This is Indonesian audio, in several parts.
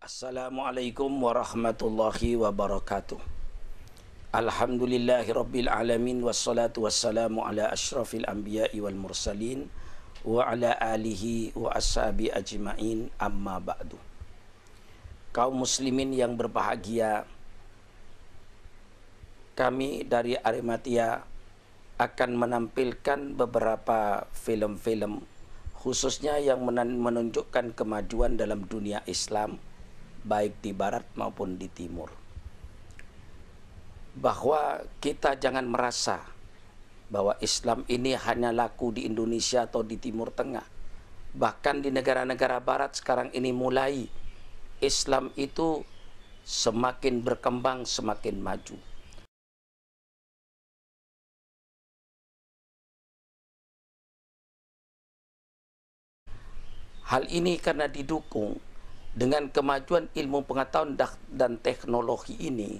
Assalamualaikum warahmatullahi wabarakatuh. Alhamdulillahi rabbil alamin wassalatu wassalamu ala asyrafil anbiya'i wal mursalin wa ala alihi wa ashabi ajmain amma ba'du. Kaum muslimin yang berbahagia, kami dari Arimatia akan menampilkan beberapa film-film khususnya yang menunjukkan kemajuan dalam dunia Islam baik di barat maupun di timur. Bahwa kita jangan merasa bahwa Islam ini hanya laku di Indonesia atau di Timur Tengah. Bahkan di negara-negara barat sekarang ini mulai Islam itu semakin berkembang, semakin maju. Hal ini karena didukung dengan kemajuan ilmu pengetahuan dan teknologi ini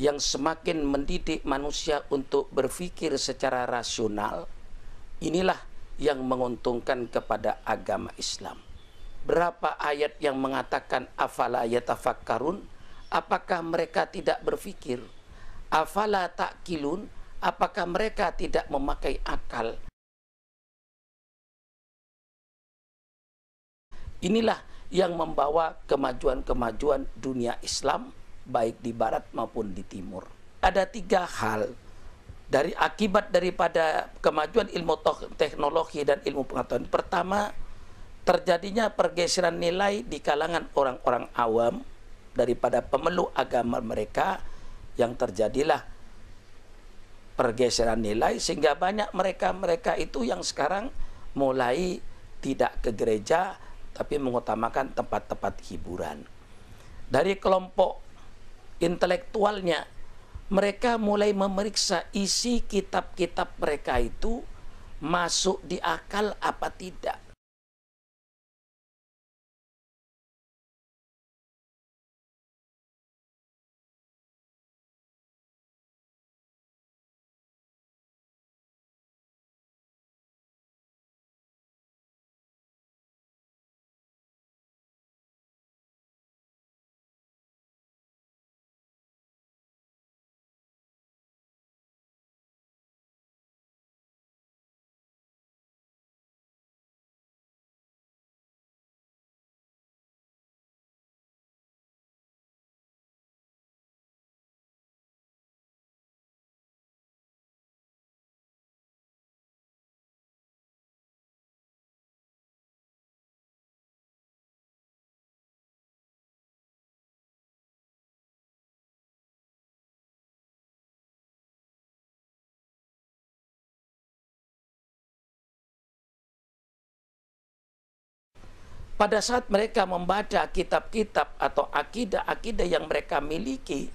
yang semakin mendidik manusia untuk berpikir secara rasional inilah yang menguntungkan kepada agama Islam berapa ayat yang mengatakan afala yatafakkarun apakah mereka tidak berpikir afala takilun apakah mereka tidak memakai akal inilah yang membawa kemajuan-kemajuan dunia Islam baik di barat maupun di timur. Ada tiga hal dari akibat daripada kemajuan ilmu teknologi dan ilmu pengetahuan. Pertama, terjadinya pergeseran nilai di kalangan orang-orang awam daripada pemeluk agama mereka yang terjadilah pergeseran nilai sehingga banyak mereka-mereka itu yang sekarang mulai tidak ke gereja tapi mengutamakan tempat-tempat hiburan. Dari kelompok intelektualnya, mereka mulai memeriksa isi kitab-kitab mereka itu masuk di akal apa tidak pada saat mereka membaca kitab-kitab atau akidah-akidah yang mereka miliki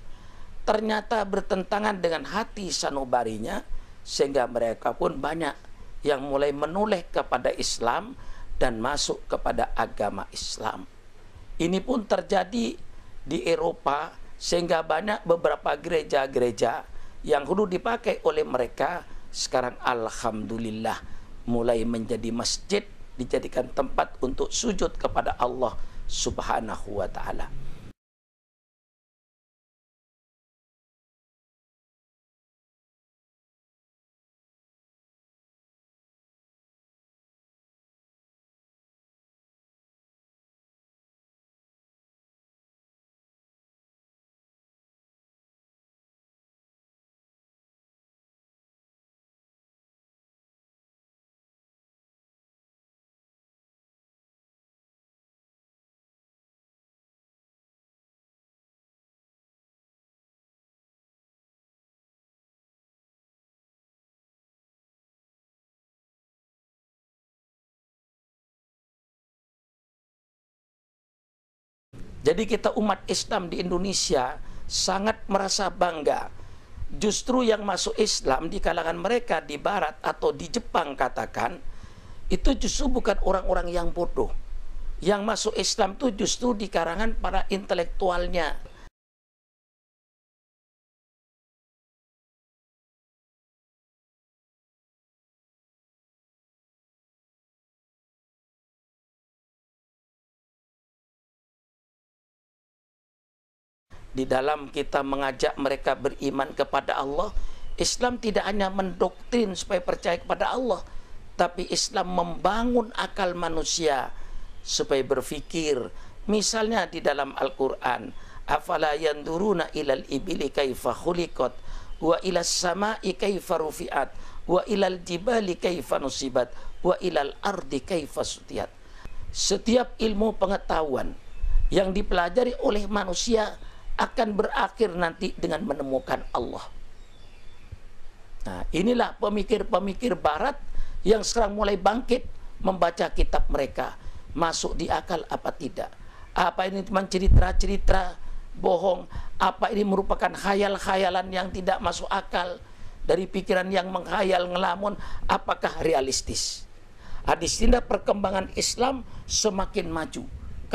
ternyata bertentangan dengan hati sanubarinya sehingga mereka pun banyak yang mulai menoleh kepada Islam dan masuk kepada agama Islam. Ini pun terjadi di Eropa sehingga banyak beberapa gereja-gereja yang dulu dipakai oleh mereka sekarang alhamdulillah mulai menjadi masjid dijadikan tempat untuk sujud kepada Allah Subhanahu wa taala. Jadi kita umat Islam di Indonesia sangat merasa bangga. Justru yang masuk Islam di kalangan mereka di barat atau di Jepang katakan itu justru bukan orang-orang yang bodoh. Yang masuk Islam itu justru di karangan para intelektualnya, di dalam kita mengajak mereka beriman kepada Allah Islam tidak hanya mendoktrin supaya percaya kepada Allah, tapi Islam membangun akal manusia supaya berfikir. Misalnya di dalam Al-Qur'an, afala yanduruna ilal ibili kaifa hulikot wa ilas sama'i kaifa rufi'at wa ilal jibali kaifa nusibat wa ilal ardi kaifa sutiat. Setiap ilmu pengetahuan yang dipelajari oleh manusia akan berakhir nanti dengan menemukan Allah. Nah, inilah pemikir-pemikir barat yang sekarang mulai bangkit membaca kitab mereka. Masuk di akal apa tidak? Apa ini cuma cerita-cerita bohong? Apa ini merupakan khayal-khayalan yang tidak masuk akal? Dari pikiran yang menghayal ngelamun, apakah realistis? Hadis Adistinda perkembangan Islam semakin maju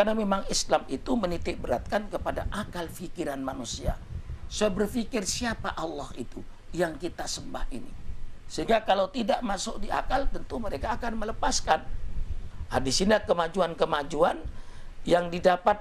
karena memang Islam itu menitik beratkan kepada akal fikiran manusia. Saya berpikir siapa Allah itu yang kita sembah ini. Sehingga kalau tidak masuk di akal tentu mereka akan melepaskan. Nah, di sini kemajuan-kemajuan yang didapat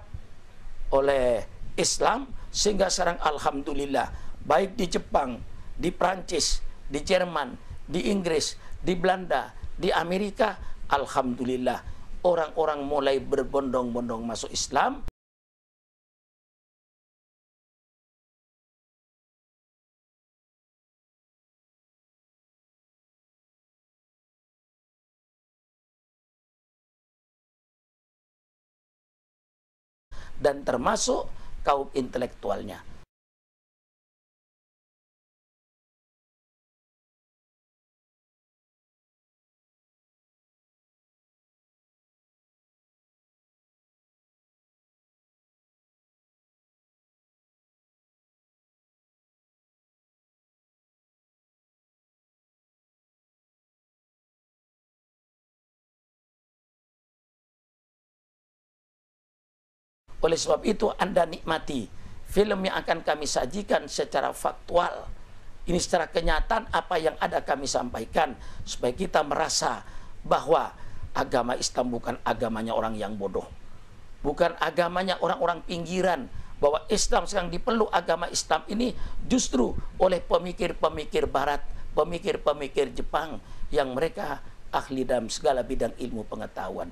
oleh Islam sehingga sekarang alhamdulillah baik di Jepang, di Prancis, di Jerman, di Inggris, di Belanda, di Amerika alhamdulillah orang-orang mulai berbondong-bondong masuk Islam dan termasuk kaum intelektualnya. Oleh sebab itu Anda nikmati film yang akan kami sajikan secara faktual. Ini secara kenyataan apa yang ada kami sampaikan supaya kita merasa bahwa agama Islam bukan agamanya orang yang bodoh. Bukan agamanya orang-orang pinggiran bahwa Islam sekarang dipeluk agama Islam ini justru oleh pemikir-pemikir barat, pemikir-pemikir Jepang yang mereka ahli dalam segala bidang ilmu pengetahuan.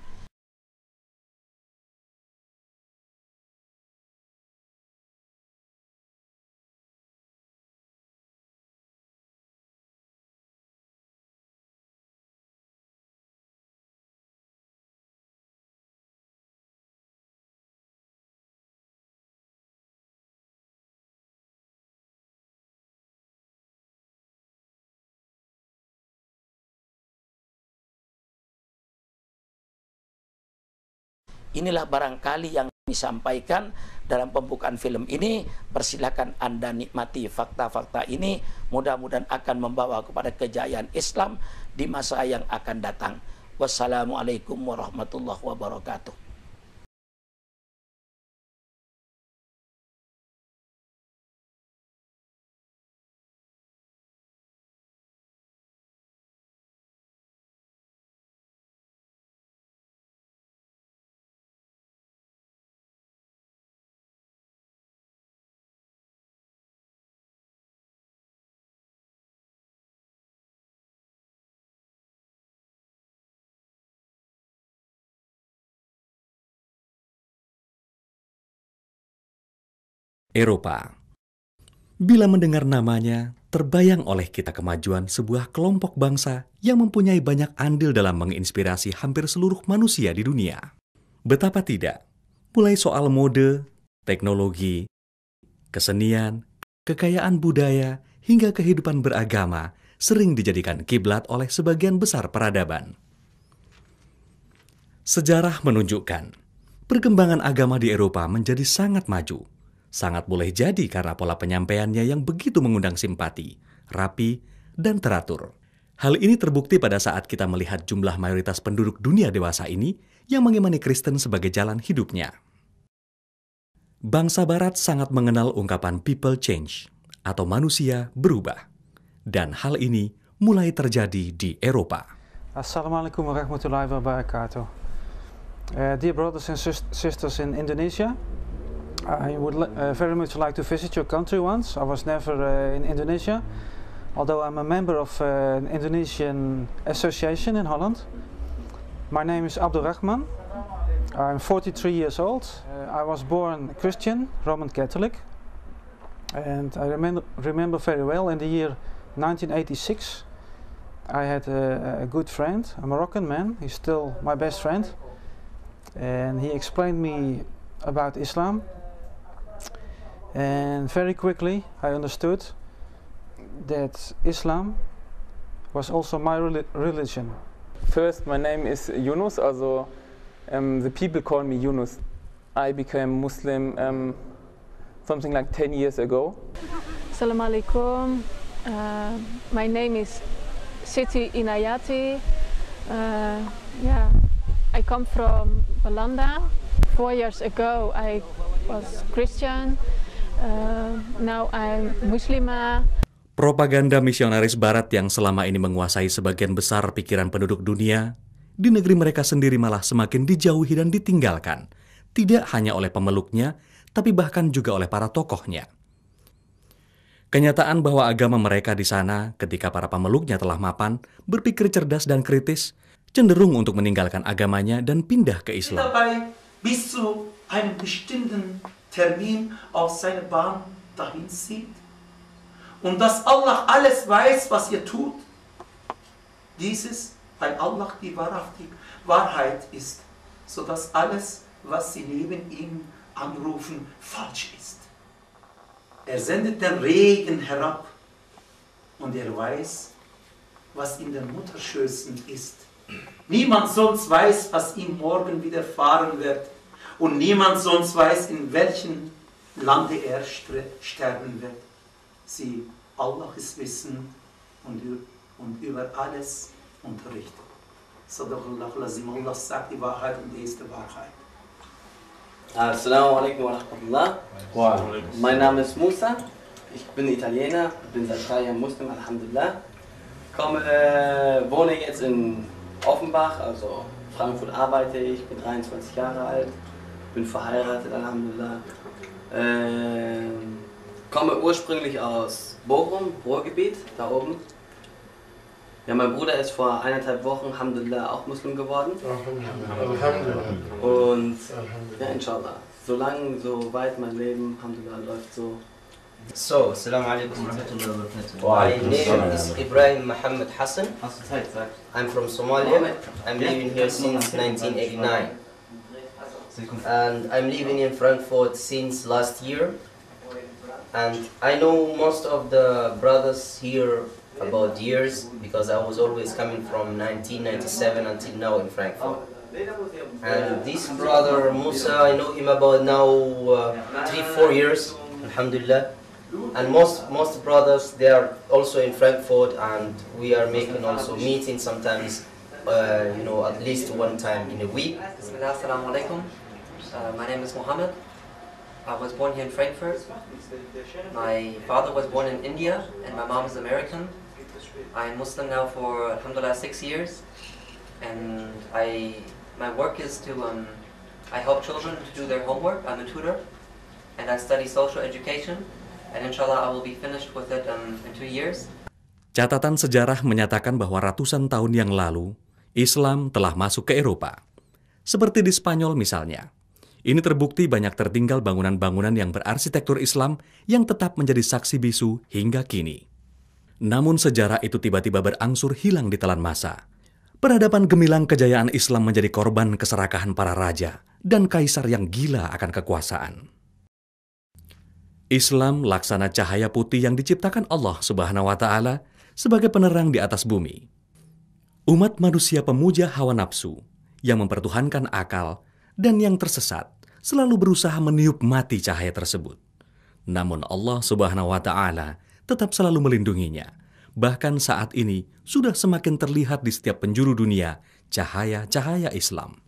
Inilah barangkali yang kami sampaikan dalam pembukaan film ini. Persilahkan Anda nikmati fakta-fakta ini. Mudah-mudahan akan membawa kepada kejayaan Islam di masa yang akan datang. Wassalamualaikum warahmatullahi wabarakatuh. Eropa. Bila mendengar namanya, terbayang oleh kita kemajuan sebuah kelompok bangsa yang mempunyai banyak andil dalam menginspirasi hampir seluruh manusia di dunia. Betapa tidak, mulai soal mode, teknologi, kesenian, kekayaan budaya, hingga kehidupan beragama sering dijadikan kiblat oleh sebagian besar peradaban. Sejarah menunjukkan perkembangan agama di Eropa menjadi sangat maju Sangat boleh jadi karena pola penyampaiannya yang begitu mengundang simpati, rapi, dan teratur. Hal ini terbukti pada saat kita melihat jumlah mayoritas penduduk dunia dewasa ini yang mengimani Kristen sebagai jalan hidupnya. Bangsa Barat sangat mengenal ungkapan "people change" atau manusia berubah, dan hal ini mulai terjadi di Eropa. Assalamualaikum warahmatullahi wabarakatuh. Uh, dear brothers and sisters in Indonesia, I would uh, very much like to visit your country once. I was never uh, in Indonesia, although I'm a member of uh, an Indonesian association in Holland. My name is Abdurrahman. I'm 43 years old. Uh, I was born Christian, Roman Catholic. And I remember, remember very well in the year 1986, I had a, a good friend, a Moroccan man. He's still my best friend. And he explained me about Islam and very quickly I understood that Islam was also my religion. First, my name is Yunus, also um, the people call me Yunus. I became Muslim um, something like 10 years ago. Salam alaikum. Uh, my name is Siti Inayati. Uh, yeah, I come from Balanda. Four years ago, I was Christian Uh, now I'm Muslimah. Propaganda misionaris Barat yang selama ini menguasai sebagian besar pikiran penduduk dunia, di negeri mereka sendiri malah semakin dijauhi dan ditinggalkan, tidak hanya oleh pemeluknya, tapi bahkan juga oleh para tokohnya. Kenyataan bahwa agama mereka di sana, ketika para pemeluknya telah mapan, berpikir cerdas dan kritis, cenderung untuk meninggalkan agamanya dan pindah ke Islam. Termin aus seiner Bahn dahin zieht und dass Allah alles weiß, was ihr tut. Dieses, weil Allah die Wahrheit ist, sodass alles, was sie neben ihm anrufen, falsch ist. Er sendet den Regen herab und er weiß, was in den Mutterschößen ist. Niemand sonst weiß, was ihm morgen widerfahren wird und niemand sonst weiß, in welchem Lande er sterben wird. Sie, Allah ist Wissen und über alles unterrichtet. Sadaqallah Lazim, Allah sagt die Wahrheit und die ist die Wahrheit. Assalamu alaikum wa rahmatullah. Wow. Mein Name ist Musa, ich bin Italiener, bin seit drei Jahren Muslim, Alhamdulillah. Komme, äh, wohne jetzt in Offenbach, also Frankfurt arbeite ich, bin 23 Jahre alt bin verheiratet, Alhamdulillah. Ähm, komme ursprünglich aus Bochum, Ruhrgebiet, da oben. Ja, mein Bruder ist vor eineinhalb Wochen, Alhamdulillah, auch Muslim geworden. Alhamdulillah. Und ja, inshallah. Solange, so weit mein Leben, Alhamdulillah, läuft so. So, Assalamu alaikum wa My name is Ibrahim Muhammad Hassan. I'm from Somalia. I'm living here since 1989. and I'm living in Frankfurt since last year. And I know most of the brothers here about years because I was always coming from 1997 until now in Frankfurt. And this brother Musa, I know him about now uh, three, four years, alhamdulillah. And most most brothers, they are also in Frankfurt, and we are making also meetings sometimes, uh, you know, at least one time in a week. Uh, my name is Mohammed. I was born here in Frankfurt. My father was born in India and my mom is American. I'm Muslim now for alhamdulillah six years and I my work is to um, I help children to do their homework. I'm a tutor and I study social education and inshallah I will be finished with it um, in two years. Catatan sejarah menyatakan bahwa ratusan tahun yang lalu, Islam telah masuk ke Eropa. Seperti di Spanyol misalnya, ini terbukti banyak tertinggal bangunan-bangunan yang berarsitektur Islam yang tetap menjadi saksi bisu hingga kini. Namun sejarah itu tiba-tiba berangsur hilang di telan masa. Peradaban gemilang kejayaan Islam menjadi korban keserakahan para raja dan kaisar yang gila akan kekuasaan. Islam laksana cahaya putih yang diciptakan Allah Subhanahu wa taala sebagai penerang di atas bumi. Umat manusia pemuja hawa nafsu yang mempertuhankan akal dan yang tersesat selalu berusaha meniup mati cahaya tersebut. Namun Allah Subhanahu wa taala tetap selalu melindunginya. Bahkan saat ini sudah semakin terlihat di setiap penjuru dunia cahaya-cahaya Islam.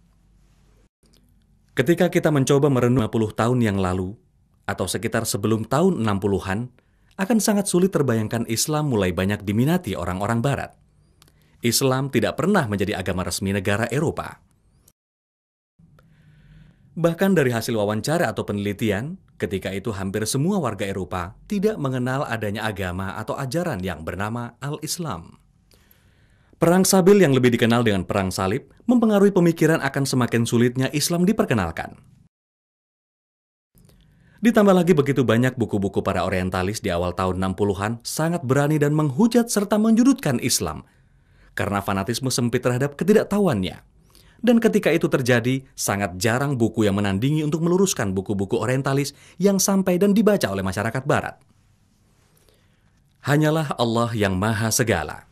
Ketika kita mencoba merenung 50 tahun yang lalu atau sekitar sebelum tahun 60-an, akan sangat sulit terbayangkan Islam mulai banyak diminati orang-orang barat. Islam tidak pernah menjadi agama resmi negara Eropa. Bahkan dari hasil wawancara atau penelitian, ketika itu hampir semua warga Eropa tidak mengenal adanya agama atau ajaran yang bernama Al-Islam. Perang Sabil yang lebih dikenal dengan Perang Salib mempengaruhi pemikiran akan semakin sulitnya Islam diperkenalkan. Ditambah lagi begitu banyak buku-buku para orientalis di awal tahun 60-an sangat berani dan menghujat serta menjudutkan Islam karena fanatisme sempit terhadap ketidaktahuannya. Dan ketika itu terjadi, sangat jarang buku yang menandingi untuk meluruskan buku-buku orientalis yang sampai dan dibaca oleh masyarakat barat. Hanyalah Allah yang maha segala.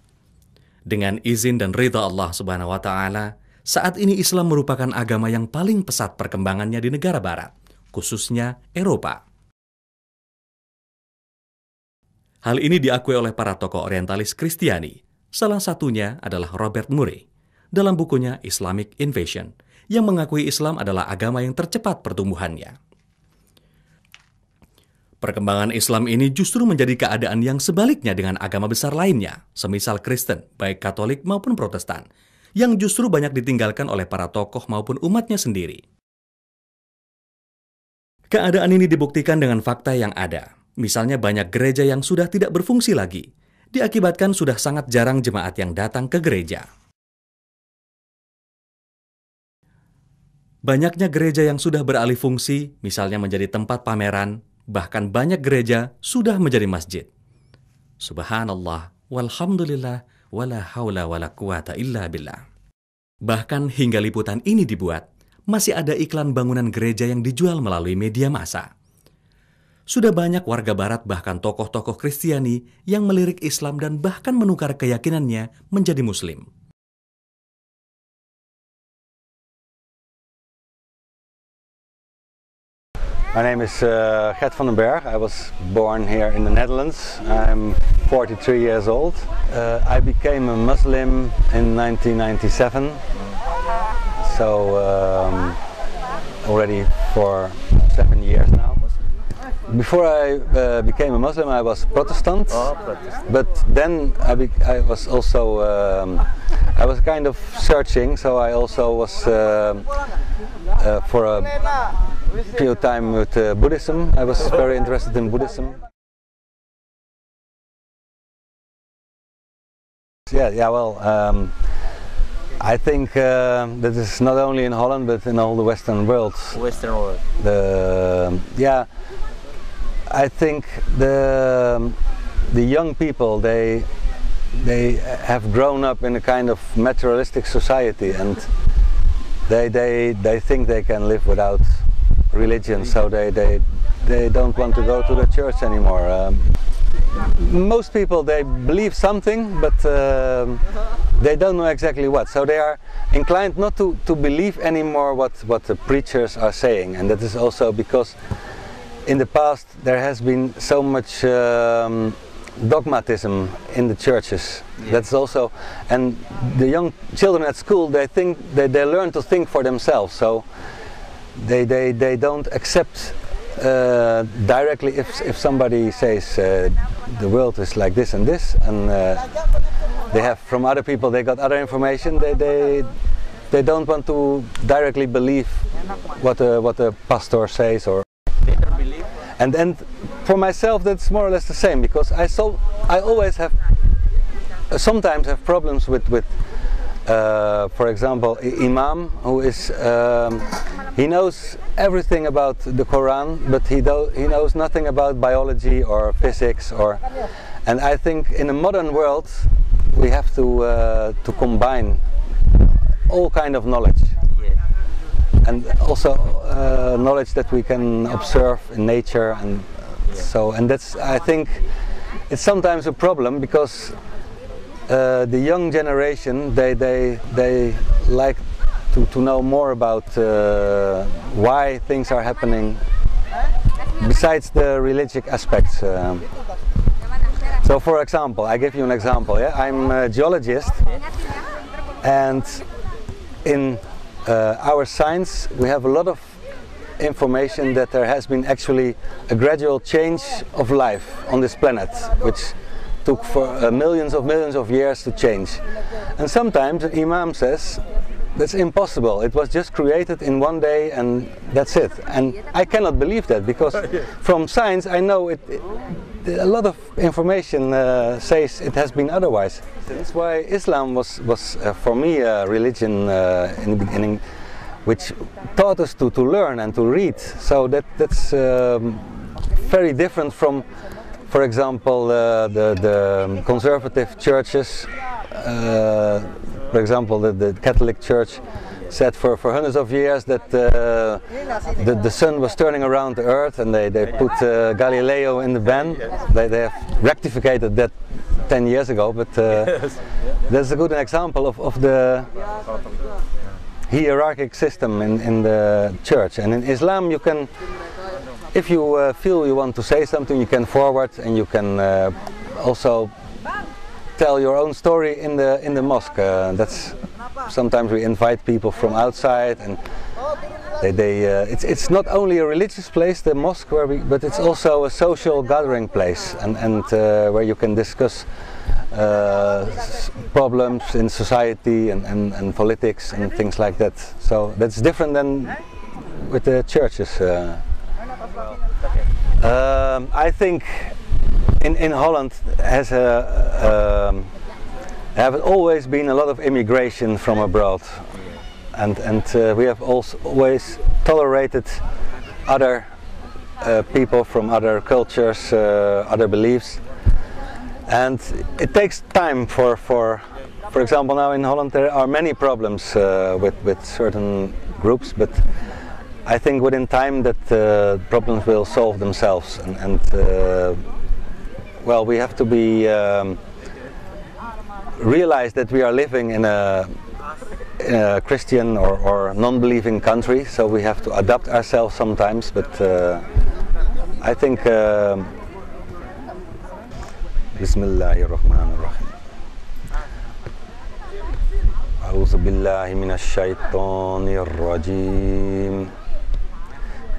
Dengan izin dan ridha Allah subhanahu wa ta'ala, saat ini Islam merupakan agama yang paling pesat perkembangannya di negara barat, khususnya Eropa. Hal ini diakui oleh para tokoh orientalis Kristiani, salah satunya adalah Robert Murray dalam bukunya Islamic Invasion, yang mengakui Islam adalah agama yang tercepat pertumbuhannya. Perkembangan Islam ini justru menjadi keadaan yang sebaliknya dengan agama besar lainnya, semisal Kristen, baik Katolik maupun Protestan, yang justru banyak ditinggalkan oleh para tokoh maupun umatnya sendiri. Keadaan ini dibuktikan dengan fakta yang ada. Misalnya banyak gereja yang sudah tidak berfungsi lagi, diakibatkan sudah sangat jarang jemaat yang datang ke gereja. Banyaknya gereja yang sudah beralih fungsi, misalnya menjadi tempat pameran, bahkan banyak gereja sudah menjadi masjid. Subhanallah, walhamdulillah, wala haula wala quwata illa billah. Bahkan hingga liputan ini dibuat, masih ada iklan bangunan gereja yang dijual melalui media massa. Sudah banyak warga barat bahkan tokoh-tokoh Kristiani yang melirik Islam dan bahkan menukar keyakinannya menjadi muslim. My name is uh, Gert van den Berg. I was born here in the Netherlands. I'm 43 years old. Uh, I became a Muslim in 1997. So um, already for seven years before I uh, became a Muslim, I was Protestant, oh, Protestant. but then I, I was also um, I was kind of searching, so I also was uh, uh, for a period of time with uh, Buddhism. I was very interested in Buddhism. Yeah, yeah. Well, um, I think uh, that is not only in Holland, but in all the Western world. Western world. The yeah I think the the young people they they have grown up in a kind of materialistic society and they they they think they can live without religion so they they they don't want to go to the church anymore um, most people they believe something but um, they don't know exactly what so they are inclined not to to believe anymore what what the preachers are saying and that is also because in the past there has been so much um, dogmatism in the churches. Yeah. That's also, and the young children at school they think they, they learn to think for themselves. So they they, they don't accept uh, directly if if somebody says uh, the world is like this and this, and uh, they have from other people they got other information. They they they don't want to directly believe what a, what a pastor says or and and for myself that's more or less the same because I so I always have sometimes have problems with with uh, for example Imam who is um, he knows everything about the Quran but he do, he knows nothing about biology or physics or and I think in the modern world we have to uh, to combine all kind of knowledge and also uh, knowledge that we can observe in nature and uh, so and that's I think it's sometimes a problem because uh, the young generation they they they like to, to know more about uh, why things are happening besides the religious aspects um, so for example I give you an example yeah I'm a geologist and in uh, our science, we have a lot of information that there has been actually a gradual change of life on this planet, which took for uh, millions of millions of years to change. And sometimes imam says, that's impossible. It was just created in one day and that's it. And I cannot believe that because from science I know it, it a lot of information uh, says it has been otherwise. That's why Islam was, was uh, for me a religion uh, in the beginning which taught us to, to learn and to read. So that, that's um, very different from, for example, uh, the, the conservative churches uh, for example, the, the Catholic Church said for, for hundreds of years that uh, the, the sun was turning around the earth and they, they put uh, Galileo in the ban. They, they have rectified that 10 years ago, but uh, that's a good example of, of the hierarchic system in, in the church. And in Islam you can, if you uh, feel you want to say something, you can forward and you can uh, also tell your own story in the in the mosque. Uh, that's sometimes we invite people from outside, and they, they uh, it's it's not only a religious place, the mosque, where we, but it's also a social gathering place, and and uh, where you can discuss uh, problems in society and, and and politics and things like that. So that's different than with the churches. Uh. Um, I think in, in Holland has a, um, have always been a lot of immigration from abroad and, and uh, we have also always tolerated other uh, people from other cultures, uh, other beliefs and it takes time for, for for example now in Holland there are many problems uh, with, with certain groups but I think within time that uh, problems will solve themselves and, and uh, well, we have to be um, realize that we are living in a, in a Christian or, or non-believing country, so we have to adapt ourselves sometimes. But uh, I think. Uh, Bismillahirrahmanirrahim. min بالله shaytani الشيطان rajim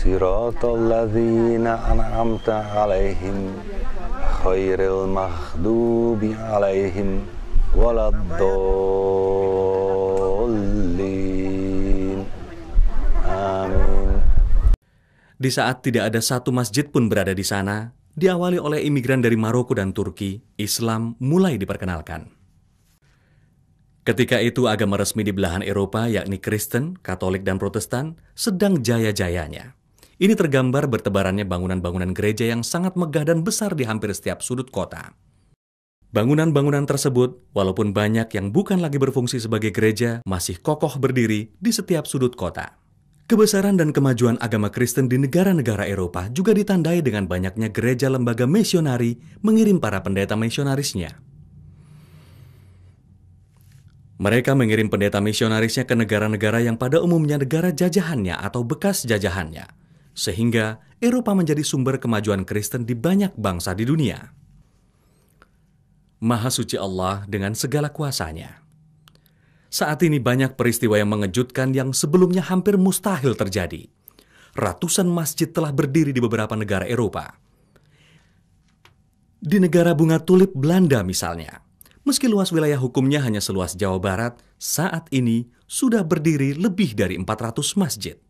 صراط الذين أنعمت عليهم عليهم ولا الضالين آمين Di saat tidak ada satu masjid pun berada di sana, diawali oleh imigran dari Maroko dan Turki, Islam mulai diperkenalkan. Ketika itu agama resmi di belahan Eropa yakni Kristen, Katolik, dan Protestan sedang jaya-jayanya. Ini tergambar bertebarannya bangunan-bangunan gereja yang sangat megah dan besar di hampir setiap sudut kota. Bangunan-bangunan tersebut, walaupun banyak yang bukan lagi berfungsi sebagai gereja, masih kokoh berdiri di setiap sudut kota. Kebesaran dan kemajuan agama Kristen di negara-negara Eropa juga ditandai dengan banyaknya gereja lembaga misionari mengirim para pendeta misionarisnya. Mereka mengirim pendeta misionarisnya ke negara-negara yang pada umumnya negara jajahannya atau bekas jajahannya sehingga Eropa menjadi sumber kemajuan Kristen di banyak bangsa di dunia. Maha suci Allah dengan segala kuasanya. Saat ini banyak peristiwa yang mengejutkan yang sebelumnya hampir mustahil terjadi. Ratusan masjid telah berdiri di beberapa negara Eropa. Di negara bunga tulip Belanda misalnya, meski luas wilayah hukumnya hanya seluas Jawa Barat, saat ini sudah berdiri lebih dari 400 masjid.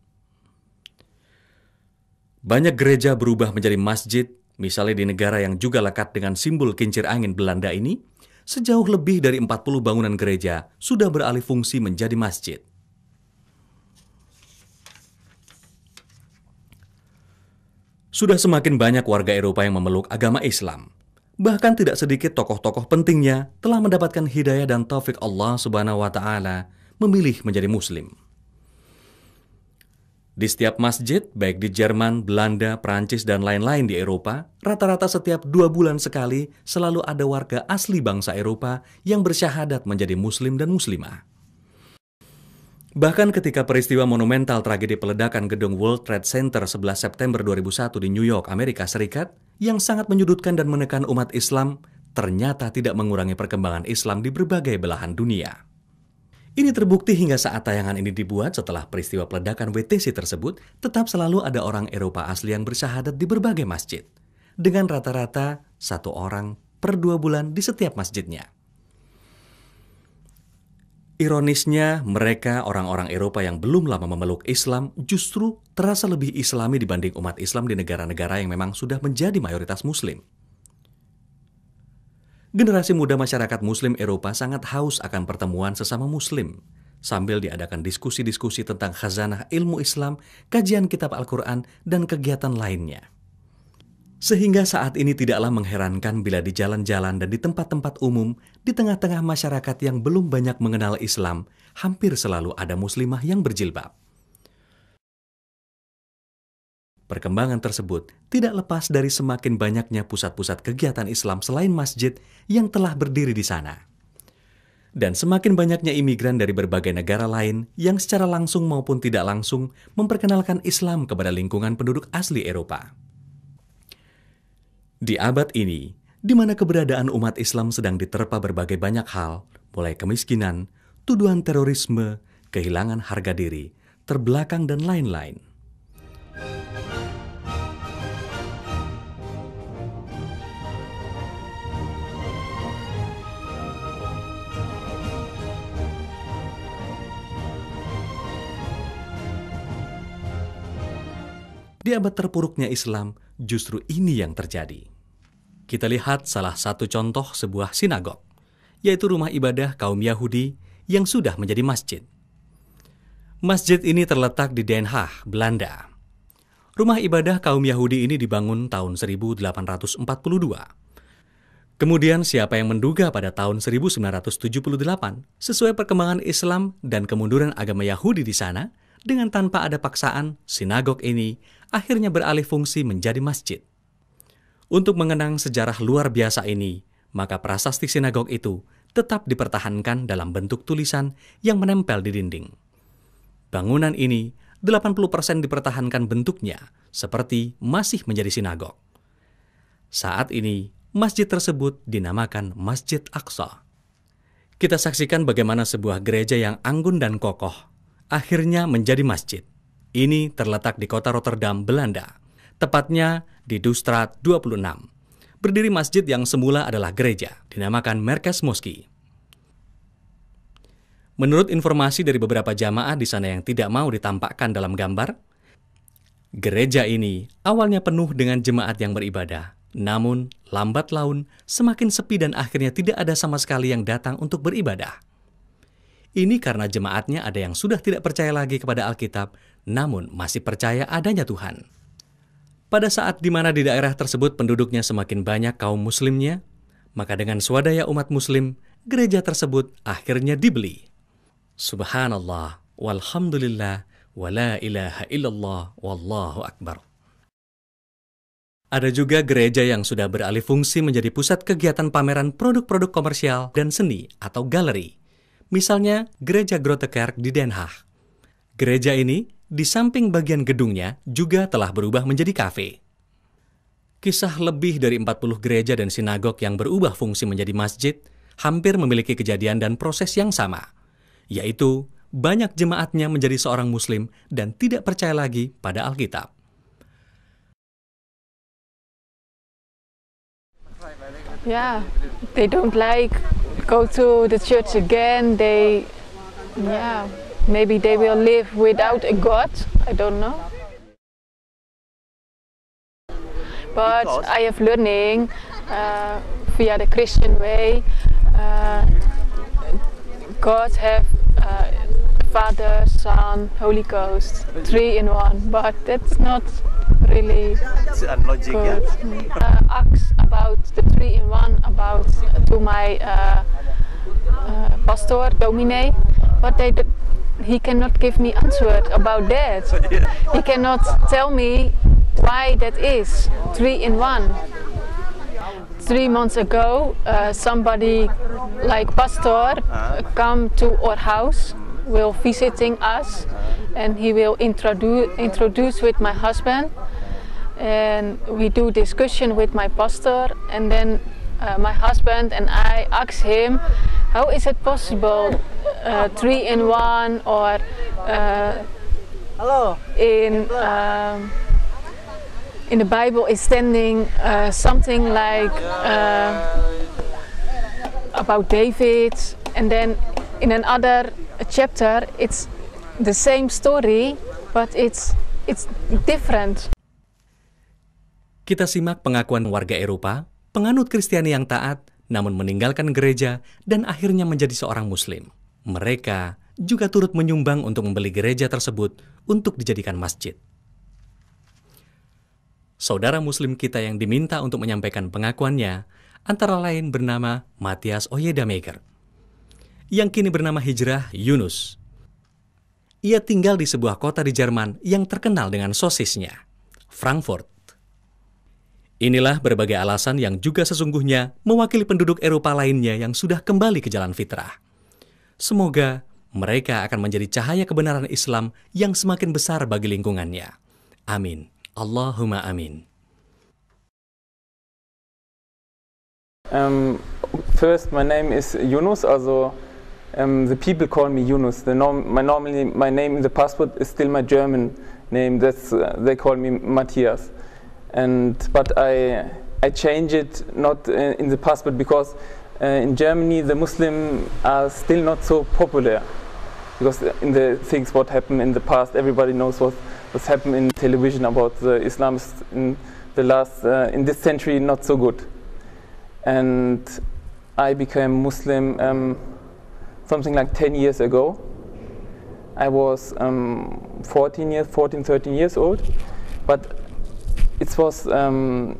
Banyak gereja berubah menjadi masjid, misalnya di negara yang juga lekat dengan simbol kincir angin Belanda ini, sejauh lebih dari 40 bangunan gereja sudah beralih fungsi menjadi masjid. Sudah semakin banyak warga Eropa yang memeluk agama Islam. Bahkan tidak sedikit tokoh-tokoh pentingnya telah mendapatkan hidayah dan taufik Allah Subhanahu wa taala memilih menjadi muslim. Di setiap masjid, baik di Jerman, Belanda, Prancis, dan lain-lain di Eropa, rata-rata setiap dua bulan sekali selalu ada warga asli bangsa Eropa yang bersyahadat menjadi Muslim dan Muslimah. Bahkan ketika peristiwa monumental tragedi peledakan gedung World Trade Center 11 September 2001 di New York, Amerika Serikat, yang sangat menyudutkan dan menekan umat Islam, ternyata tidak mengurangi perkembangan Islam di berbagai belahan dunia. Ini terbukti hingga saat tayangan ini dibuat setelah peristiwa peledakan WTC tersebut, tetap selalu ada orang Eropa asli yang bersyahadat di berbagai masjid. Dengan rata-rata satu orang per dua bulan di setiap masjidnya. Ironisnya, mereka orang-orang Eropa yang belum lama memeluk Islam justru terasa lebih islami dibanding umat Islam di negara-negara yang memang sudah menjadi mayoritas muslim. Generasi muda masyarakat Muslim Eropa sangat haus akan pertemuan sesama Muslim. Sambil diadakan diskusi-diskusi tentang khazanah ilmu Islam, kajian kitab Al-Quran, dan kegiatan lainnya. Sehingga saat ini tidaklah mengherankan bila di jalan-jalan dan di tempat-tempat umum, di tengah-tengah masyarakat yang belum banyak mengenal Islam, hampir selalu ada muslimah yang berjilbab. Perkembangan tersebut tidak lepas dari semakin banyaknya pusat-pusat kegiatan Islam selain masjid yang telah berdiri di sana. Dan semakin banyaknya imigran dari berbagai negara lain yang secara langsung maupun tidak langsung memperkenalkan Islam kepada lingkungan penduduk asli Eropa. Di abad ini, di mana keberadaan umat Islam sedang diterpa berbagai banyak hal, mulai kemiskinan, tuduhan terorisme, kehilangan harga diri, terbelakang, dan lain-lain Di abad terpuruknya Islam, justru ini yang terjadi. Kita lihat salah satu contoh sebuah sinagog, yaitu rumah ibadah kaum Yahudi yang sudah menjadi masjid. Masjid ini terletak di Den Haag, Belanda. Rumah ibadah kaum Yahudi ini dibangun tahun 1842. Kemudian siapa yang menduga pada tahun 1978, sesuai perkembangan Islam dan kemunduran agama Yahudi di sana, dengan tanpa ada paksaan, sinagog ini akhirnya beralih fungsi menjadi masjid. Untuk mengenang sejarah luar biasa ini, maka prasasti sinagog itu tetap dipertahankan dalam bentuk tulisan yang menempel di dinding. Bangunan ini 80% dipertahankan bentuknya, seperti masih menjadi sinagog. Saat ini, masjid tersebut dinamakan Masjid Aqsa. Kita saksikan bagaimana sebuah gereja yang anggun dan kokoh akhirnya menjadi masjid. Ini terletak di kota Rotterdam, Belanda, tepatnya di Dustraat 26. Berdiri masjid yang semula adalah gereja, dinamakan Merkes Moski. Menurut informasi dari beberapa jamaah di sana yang tidak mau ditampakkan dalam gambar, gereja ini awalnya penuh dengan jemaat yang beribadah, namun lambat laun semakin sepi dan akhirnya tidak ada sama sekali yang datang untuk beribadah. Ini karena jemaatnya ada yang sudah tidak percaya lagi kepada Alkitab namun masih percaya adanya Tuhan. Pada saat di mana di daerah tersebut penduduknya semakin banyak kaum muslimnya, maka dengan swadaya umat muslim, gereja tersebut akhirnya dibeli. Subhanallah, walhamdulillah, wala ilaha illallah, wallahu akbar. Ada juga gereja yang sudah beralih fungsi menjadi pusat kegiatan pameran produk-produk komersial dan seni atau galeri. Misalnya, Gereja Grotekerk di Den Haag. Gereja ini di samping bagian gedungnya juga telah berubah menjadi kafe. Kisah lebih dari 40 gereja dan sinagog yang berubah fungsi menjadi masjid hampir memiliki kejadian dan proses yang sama, yaitu banyak jemaatnya menjadi seorang muslim dan tidak percaya lagi pada Alkitab. Yeah, they don't like go to the church again. They yeah. Maybe they will live without a God, I don't know. But I have learning uh, via the Christian way. Uh, God have uh, Father, Son, Holy Ghost, three in one, but that's not really it's good. Yeah. Uh, ask about the three in one about uh, to my uh, uh, pastor, Domine, but they he cannot give me answer about that. yeah. He cannot tell me why that is. Three in one. Three months ago, uh, somebody like pastor uh, uh-huh. come to our house, will visiting us, and he will introduce introduce with my husband, and we do discussion with my pastor, and then uh, my husband and I ask him How is it possible uh, three in one or uh, Hello. in um, in the Bible is standing uh, something like uh, about David, and then in another chapter it's the same story, but it's it's different. Kita simak pengakuan warga Eropa, penganut Kristiani yang taat, namun meninggalkan gereja dan akhirnya menjadi seorang Muslim. Mereka juga turut menyumbang untuk membeli gereja tersebut untuk dijadikan masjid. Saudara Muslim kita yang diminta untuk menyampaikan pengakuannya antara lain bernama Matias Oyedameger yang kini bernama Hijrah Yunus. Ia tinggal di sebuah kota di Jerman yang terkenal dengan sosisnya, Frankfurt. Inilah berbagai alasan yang juga sesungguhnya mewakili penduduk Eropa lainnya yang sudah kembali ke jalan fitrah. Semoga mereka akan menjadi cahaya kebenaran Islam yang semakin besar bagi lingkungannya. Amin. Allahumma amin. Um, first, my name is Yunus. Also, um, the people call me Yunus. The norm, my normally my name in the passport is still my German name. That's uh, they call me Matthias. and but I I change it not in the past, but because uh, in Germany the Muslims are still not so popular because in the things what happened in the past, everybody knows what what's happened in television about the Islamists in the last uh, in this century not so good, and I became Muslim um, something like 10 years ago. I was um, 14 years, 14, 13 years old, but it was um,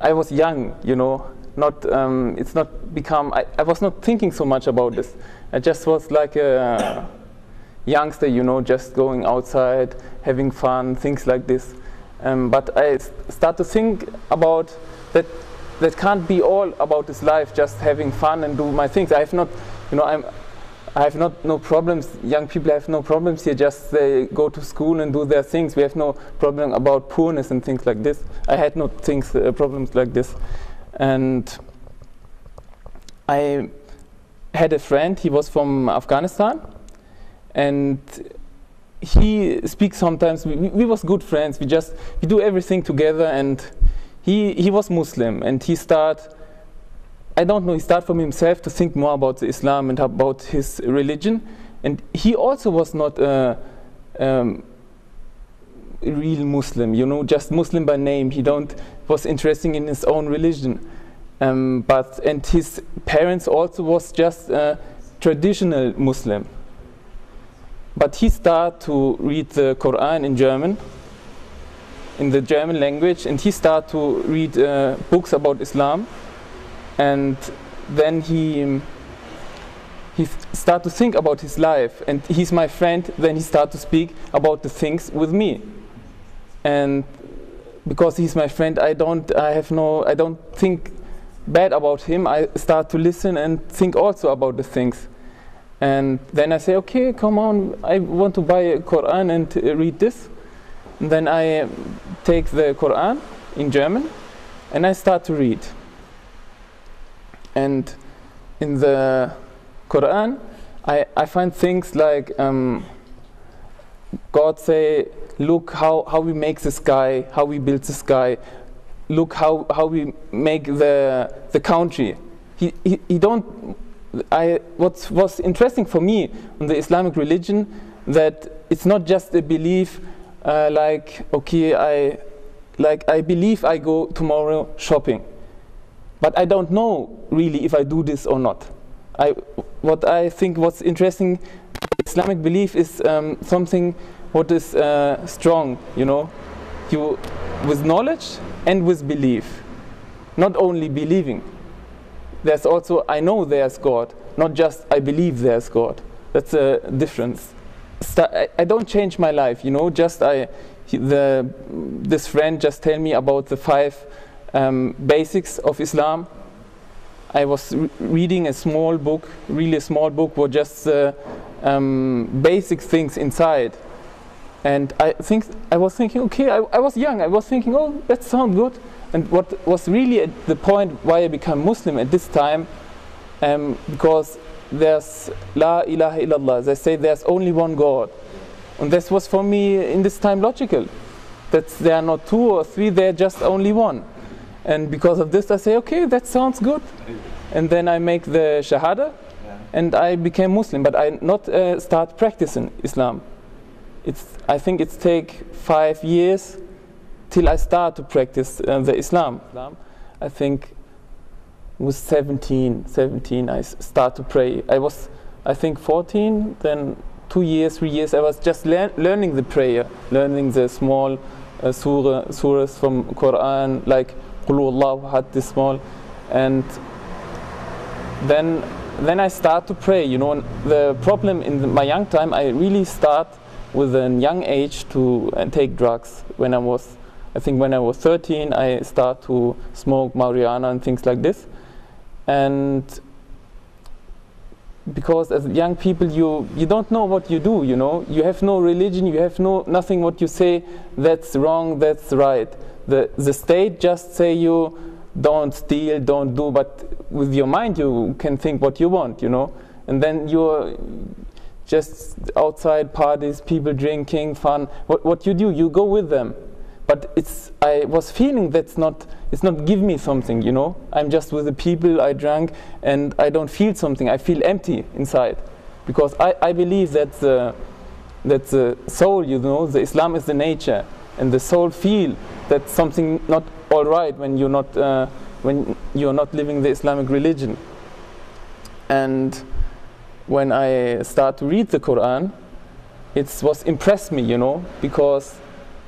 I was young, you know. Not um, it's not become. I, I was not thinking so much about this. I just was like a youngster, you know, just going outside, having fun, things like this. Um, but I start to think about that. That can't be all about this life, just having fun and do my things. I have not, you know, I'm I have not no problems. Young people have no problems here. Just they go to school and do their things. We have no problem about poorness and things like this. I had no things uh, problems like this, and I had a friend. He was from Afghanistan, and he speaks sometimes. We, we was good friends. We just we do everything together, and he he was Muslim, and he started I don't know, he started from himself to think more about Islam and about his religion. And he also was not a, um, real Muslim, you know, just Muslim by name. He don't was interested in his own religion. Um, but and his parents also was just a traditional Muslim. But he started to read the Quran in German, in the German language, and he started to read uh, books about Islam and then he he start to think about his life and he's my friend then he start to speak about the things with me and because he's my friend i don't i have no i don't think bad about him i start to listen and think also about the things and then i say okay come on i want to buy a quran and uh, read this and then i um, take the quran in german and i start to read and in the Quran, I, I find things like um, God say, look how, how we make the sky, how we build the sky, look how, how we make the, the country. He, he, he don't, I, what was interesting for me in the Islamic religion, that it's not just a belief uh, like, okay, I, like I believe I go tomorrow shopping but I don't know really if I do this or not. I, what I think what's interesting, Islamic belief is um, something what is uh, strong, you know, you with knowledge and with belief, not only believing. There's also I know there's God, not just I believe there's God. That's a difference. St I don't change my life, you know. Just I, the this friend just tell me about the five um, basics of Islam. I was re reading a small book, really a small book, with just uh, um, basic things inside. And I think I was thinking, okay, I, I was young. I was thinking, oh, that sounds good. And what was really at the point why I became Muslim at this time, um, because there's La ilaha illallah. They say there's only one God, and this was for me in this time logical. That there are not two or 3 There's They're just only one. And because of this, I say, okay, that sounds good. And then I make the Shahada yeah. and I became Muslim, but I not uh, start practicing Islam. It's, I think it take five years till I start to practice uh, the Islam. I think was 17, 17 I start to pray. I was, I think, 14, then two years, three years, I was just lear learning the prayer, learning the small uh, surah, surahs from Quran, like had this small and then then I start to pray you know the problem in the, my young time I really start with a young age to uh, take drugs when I was I think when I was 13 I start to smoke marijuana and things like this and because as young people you you don't know what you do you know you have no religion you have no nothing what you say that's wrong that's right the, the state just say you don't steal, don't do, but with your mind you can think what you want, you know. And then you're just outside parties, people drinking, fun. What, what you do, you go with them. But it's, I was feeling that's not, it's not give me something, you know. I'm just with the people, I drank, and I don't feel something. I feel empty inside. Because I, I believe that the, that the soul, you know, the Islam is the nature and the soul feel that something not all right when you're not uh, when you're not living the Islamic religion. And when I start to read the Quran, it was impressed me, you know, because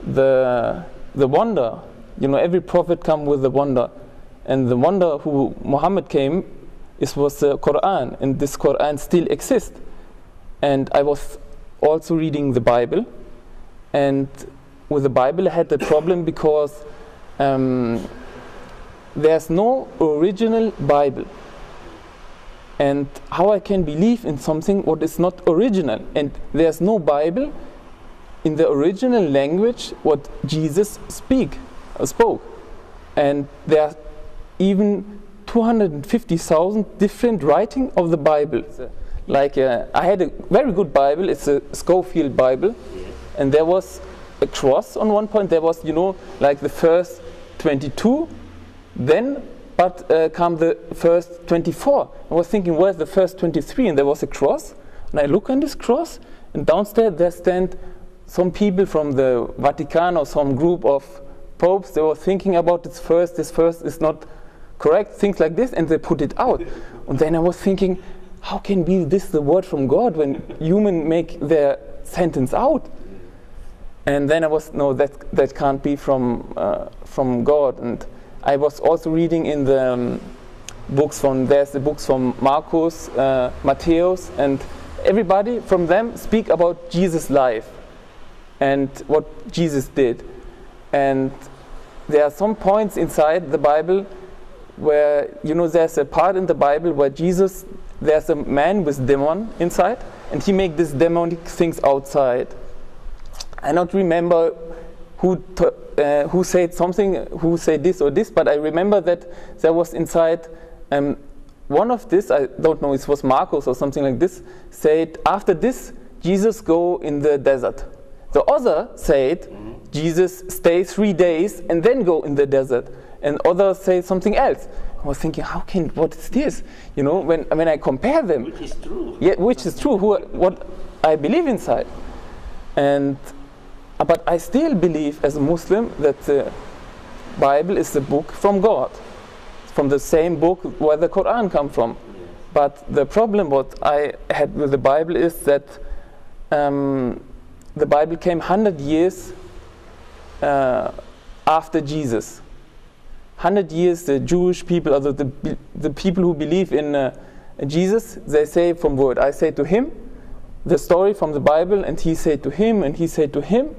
the the wonder, you know, every prophet come with the wonder, and the wonder who Muhammad came, it was the Quran, and this Quran still exists. And I was also reading the Bible, and with the Bible had a problem because um, there's no original Bible. And how I can believe in something what is not original? And there's no Bible in the original language what Jesus speak uh, spoke. And there are even 250,000 different writing of the Bible. Like uh, I had a very good Bible. It's a Schofield Bible, and there was across on one point. There was, you know, like the first 22, then but uh, come the first 24. I was thinking, where's the first 23? And there was a cross. And I look on this cross, and downstairs there stand some people from the Vatican or some group of popes. They were thinking about this first, this first is not correct, things like this, and they put it out. and then I was thinking, how can be this the word from God when human make their sentence out? and then I was no that that can't be from uh, from God and I was also reading in the um, books from there's the books from Marcus, uh, Matthäus, and everybody from them speak about Jesus' life and what Jesus did, and there are some points inside the Bible where you know there's a part in the Bible where Jesus there's a man with demon inside and he make these demonic things outside I don't remember who, uh, who said something, who said this or this, but I remember that there was inside um, one of this, I don't know, it was Marcos or something like this, said, after this, Jesus go in the desert. The other said, mm -hmm. Jesus stay three days and then go in the desert. And others say something else. I was thinking, how can, what is this? You know, when, when I compare them. Which is true. Yeah, which is true, who, what I believe inside. And but I still believe as a Muslim that the Bible is the book from God, from the same book where the Quran come from. But the problem what I had with the Bible is that um, the Bible came 100 years uh, after Jesus. 100 years the Jewish people, or the, the, the people who believe in uh, Jesus, they say from word, I say to him, the story from the Bible, and he said to him, and he said to him,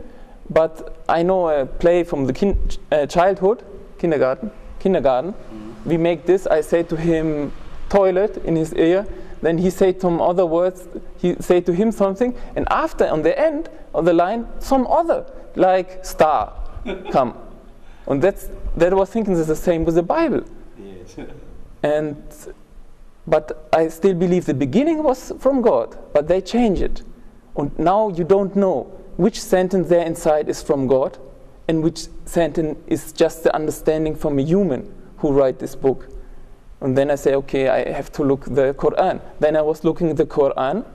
but I know a play from the kin uh, childhood, kindergarten, kindergarten. Mm-hmm. We make this. I say to him, toilet in his ear. Then he said some other words. He said to him something, and after on the end of the line, some other like star come. And that's that was thinking is the same with the Bible. Yes. and but I still believe the beginning was from God, but they change it. And now you don't know which sentence there inside is from God and which sentence is just the understanding from a human who write this book. And then I say, okay, I have to look the Quran. Then I was looking the Quran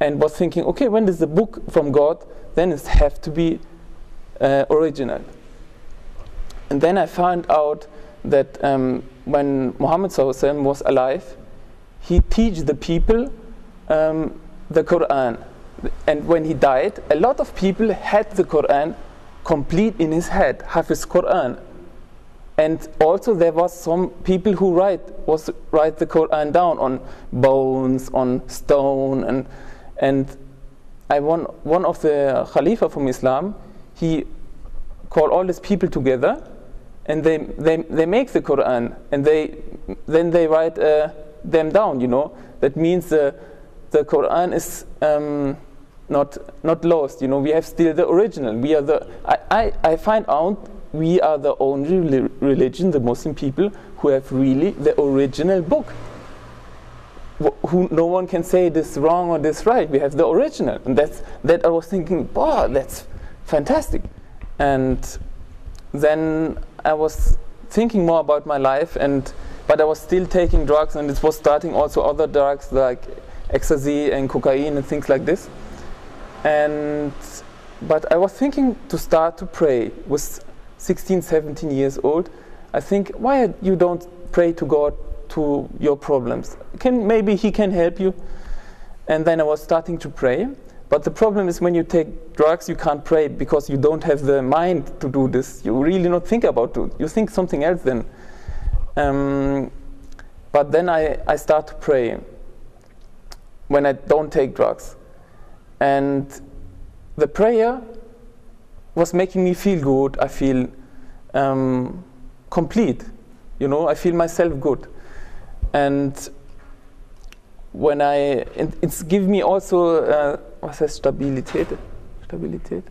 and was thinking, okay, when is the book from God? Then it have to be uh, original. And then I found out that um, when Muhammad was alive, he teach the people um, the Quran and when he died, a lot of people had the Quran complete in his head, Hafiz Quran. And also there was some people who write was write the Quran down on bones, on stone, and and I one one of the Khalifa from Islam, he called all these people together, and they they they make the Quran, and they then they write uh, them down. You know that means the the Quran is. Um, not not lost. You know, we have still the original. We are the I, I, I find out we are the only religion, the Muslim people, who have really the original book. Who no one can say this wrong or this right. We have the original, and that's that. I was thinking, wow, that's fantastic. And then I was thinking more about my life, and but I was still taking drugs, and it was starting also other drugs like ecstasy and cocaine and things like this. And but I was thinking to start to pray with 16, 17 years old. I think why you don't pray to God to your problems? Can maybe He can help you? And then I was starting to pray. But the problem is when you take drugs, you can't pray because you don't have the mind to do this. You really not think about it. You think something else then. Um, but then I, I start to pray when I don't take drugs. And the prayer was making me feel good. I feel um, complete. You know, I feel myself good. And when I, it, it's give me also, uh, was heißt Stabilität? Stabilität?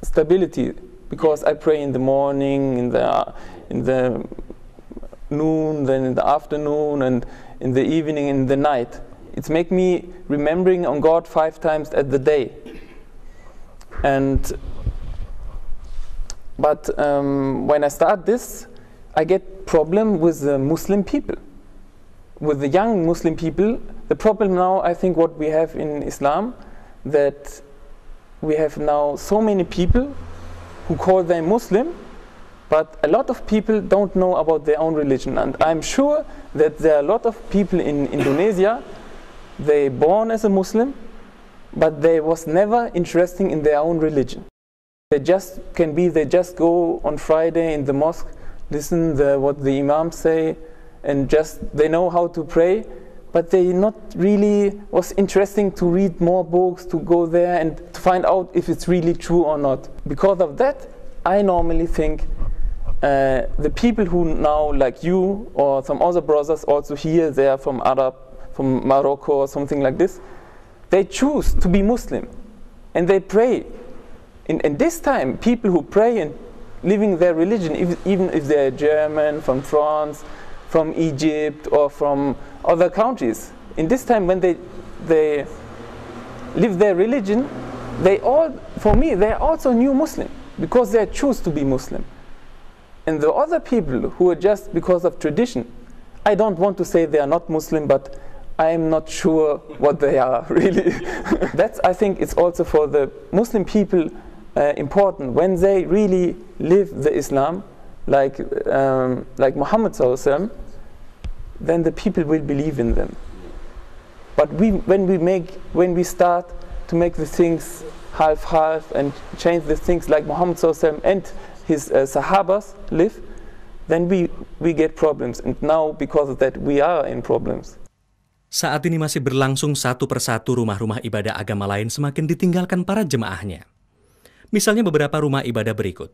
stability, because I pray in the morning, in the, in the noon, then in the afternoon, and in the evening, in the night it's make me remembering on God five times at the day. And but um, when I start this, I get problem with the Muslim people, with the young Muslim people. The problem now, I think, what we have in Islam, that we have now so many people who call them Muslim, but a lot of people don't know about their own religion. And I'm sure that there are a lot of people in Indonesia they born as a Muslim, but they was never interesting in their own religion. They just can be, they just go on Friday in the mosque, listen the, what the imam say, and just they know how to pray, but they not really was interesting to read more books, to go there and to find out if it's really true or not. Because of that, I normally think uh, the people who now, like you or some other brothers, also here, they are from Arab from Morocco or something like this, they choose to be Muslim and they pray. In, in this time, people who pray and living their religion, if, even if they're German, from France, from Egypt, or from other countries, in this time when they, they live their religion, they all, for me, they're also new Muslim because they choose to be Muslim. And the other people who are just because of tradition, I don't want to say they are not Muslim, but I'm not sure what they are really. That's I think it's also for the Muslim people uh, important when they really live the Islam, like um, like Muhammad then the people will believe in them. But we when we make when we start to make the things half half and change the things like Muhammad and his uh, Sahabas live, then we, we get problems. And now, because of that, we are in problems. saat ini masih berlangsung satu persatu rumah-rumah ibadah agama lain semakin ditinggalkan para jemaahnya. Misalnya beberapa rumah ibadah berikut.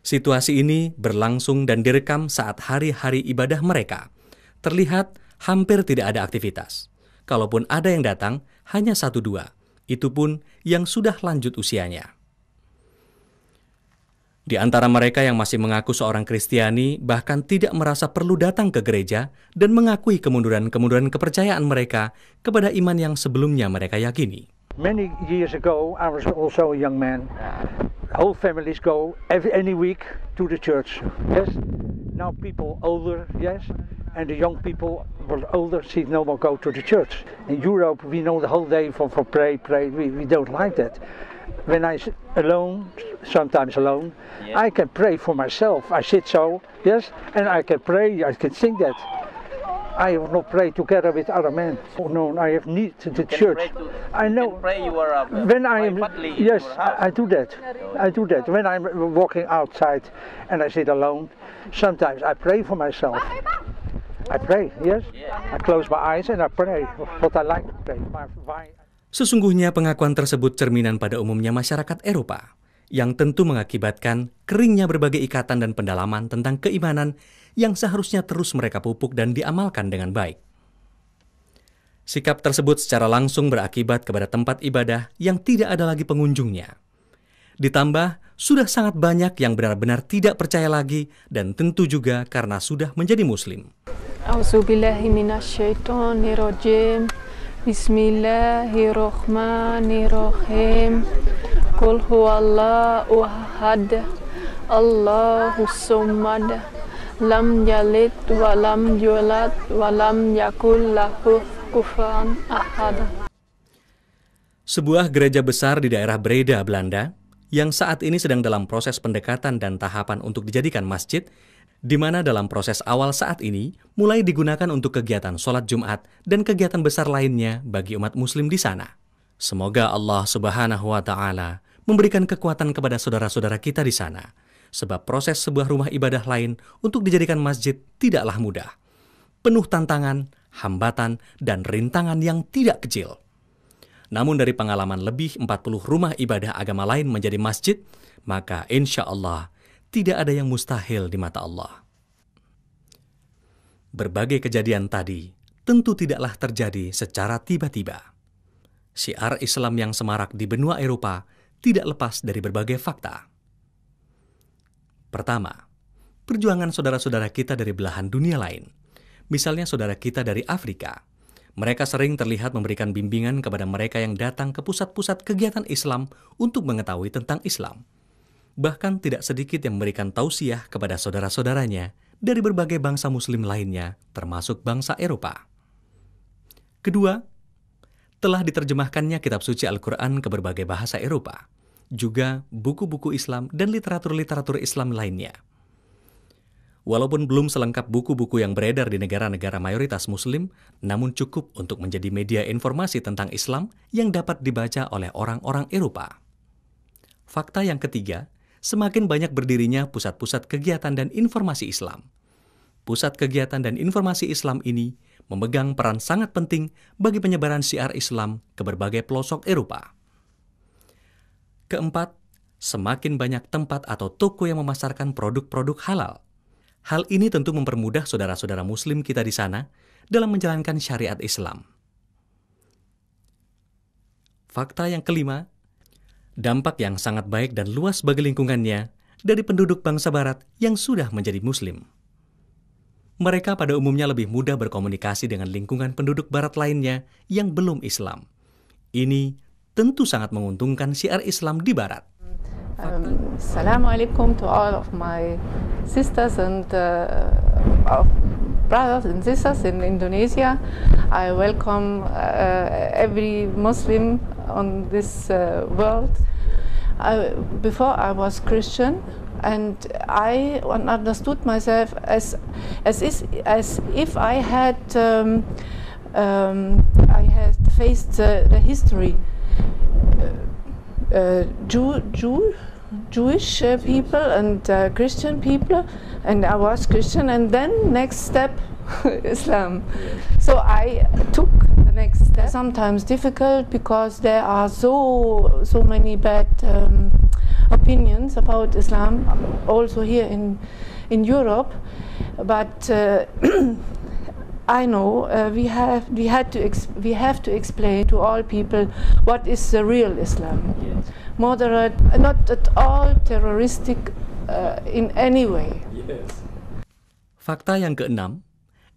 Situasi ini berlangsung dan direkam saat hari-hari ibadah mereka. Terlihat hampir tidak ada aktivitas. Kalaupun ada yang datang, hanya satu dua. Itu pun yang sudah lanjut usianya. Di antara mereka yang masih mengaku seorang Kristiani bahkan tidak merasa perlu datang ke gereja dan mengakui kemunduran-kemunduran kepercayaan mereka kepada iman yang sebelumnya mereka yakini. Many years ago, I was also a young man. Whole families go every any week to the church. Yes, now people older, yes, and the young people were older, see no more go to the church. In Europe, we know the whole day for, for pray, pray. We, we don't like that. when I alone, sometimes alone, yeah. I can pray for myself. I sit so, yes, and I can pray, I can sing that. I have not prayed together with other men. Oh, no, I have need to the church. To, I know. Pray you are, uh, when I am, yes, I do that. I do that. When I'm walking outside and I sit alone, sometimes I pray for myself. I pray, yes. Yeah. I close my eyes and I pray what I like to pray. Sesungguhnya pengakuan tersebut cerminan pada umumnya masyarakat Eropa, yang tentu mengakibatkan keringnya berbagai ikatan dan pendalaman tentang keimanan yang seharusnya terus mereka pupuk dan diamalkan dengan baik. Sikap tersebut secara langsung berakibat kepada tempat ibadah yang tidak ada lagi pengunjungnya. Ditambah, sudah sangat banyak yang benar-benar tidak percaya lagi dan tentu juga karena sudah menjadi muslim. Bismillahirrahmanirrahim. Kul huwallahu ahad. Allahu samad. Lam yalid wa lam yulad wa lam yakul lahu kufuwan ahad. Sebuah gereja besar di daerah Breda, Belanda, yang saat ini sedang dalam proses pendekatan dan tahapan untuk dijadikan masjid, di mana dalam proses awal saat ini mulai digunakan untuk kegiatan sholat Jumat dan kegiatan besar lainnya bagi umat muslim di sana. Semoga Allah Subhanahu wa taala memberikan kekuatan kepada saudara-saudara kita di sana sebab proses sebuah rumah ibadah lain untuk dijadikan masjid tidaklah mudah. Penuh tantangan, hambatan dan rintangan yang tidak kecil. Namun dari pengalaman lebih 40 rumah ibadah agama lain menjadi masjid, maka insya Allah tidak ada yang mustahil di mata Allah. Berbagai kejadian tadi tentu tidaklah terjadi secara tiba-tiba. Siar Islam yang semarak di benua Eropa tidak lepas dari berbagai fakta. Pertama, perjuangan saudara-saudara kita dari belahan dunia lain, misalnya saudara kita dari Afrika. Mereka sering terlihat memberikan bimbingan kepada mereka yang datang ke pusat-pusat kegiatan Islam untuk mengetahui tentang Islam Bahkan tidak sedikit yang memberikan tausiah kepada saudara-saudaranya dari berbagai bangsa muslim lainnya, termasuk bangsa Eropa. Kedua, telah diterjemahkannya kitab suci Al-Quran ke berbagai bahasa Eropa, juga buku-buku Islam dan literatur-literatur Islam lainnya. Walaupun belum selengkap buku-buku yang beredar di negara-negara mayoritas Muslim, namun cukup untuk menjadi media informasi tentang Islam yang dapat dibaca oleh orang-orang Eropa. Fakta yang ketiga, semakin banyak berdirinya pusat-pusat kegiatan dan informasi Islam. Pusat kegiatan dan informasi Islam ini memegang peran sangat penting bagi penyebaran siar Islam ke berbagai pelosok Eropa. Keempat, semakin banyak tempat atau toko yang memasarkan produk-produk halal. Hal ini tentu mempermudah saudara-saudara Muslim kita di sana dalam menjalankan syariat Islam. Fakta yang kelima, dampak yang sangat baik dan luas bagi lingkungannya dari penduduk bangsa Barat yang sudah menjadi Muslim. Mereka pada umumnya lebih mudah berkomunikasi dengan lingkungan penduduk Barat lainnya yang belum Islam. Ini tentu sangat menguntungkan syiar Islam di Barat. Um, Assalamualaikum to all of my sisters and uh, brothers and sisters in Indonesia. I welcome uh, every Muslim on this uh, world. I, before I was Christian, and I understood myself as as, is, as if I had um, um, I had faced uh, the history uh, uh, Jew Jew Jewish uh, people and uh, Christian people, and I was Christian, and then next step, Islam. So I took the next step. Sometimes difficult because there are so so many bad um, opinions about Islam, um, also here in in Europe, but. Uh, I know uh, we have we had to we have to explain to all people what is the real Islam, yes. moderate, not at all terroristic uh, in any way. Fakta yang keenam,